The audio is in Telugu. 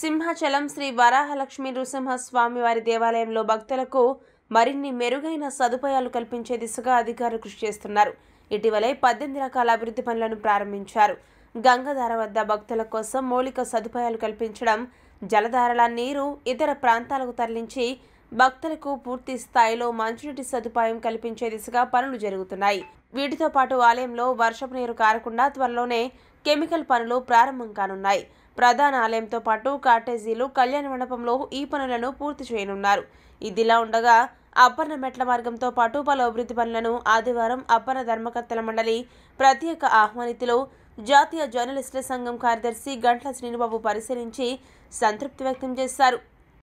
సింహచలం శ్రీ వరాహలక్ష్మి స్వామి వారి దేవాలయంలో భక్తులకు మరిన్ని మెరుగైన సదుపాయాలు కల్పించే దిశగా అధికారులు కృషి చేస్తున్నారు ఇటీవలే పద్దెనిమిది రకాల అభివృద్ధి పనులను ప్రారంభించారు గంగధార వద్ద భక్తుల కోసం మౌలిక సదుపాయాలు కల్పించడం జలధారల నీరు ఇతర ప్రాంతాలకు తరలించి భక్తులకు పూర్తి స్థాయిలో మంచినీటి సదుపాయం కల్పించే దిశగా పనులు జరుగుతున్నాయి వీటితో పాటు ఆలయంలో వర్షపు నీరు కారకుండా త్వరలోనే కెమికల్ పనులు ప్రారంభం కానున్నాయి ప్రధాన ఆలయంతో పాటు కాటేజీలు కళ్యాణ మండపంలో ఈ పనులను పూర్తి చేయనున్నారు ఇదిలా ఉండగా అప్పన్న మెట్ల మార్గంతో పాటు పలు అభివృద్ధి పనులను ఆదివారం అప్పన్న ధర్మకర్తల మండలి ప్రత్యేక ఆహ్వానితులు జాతీయ జర్నలిస్టుల సంఘం కార్యదర్శి గంట్ల శ్రీనుబాబు పరిశీలించి సంతృప్తి వ్యక్తం చేశారు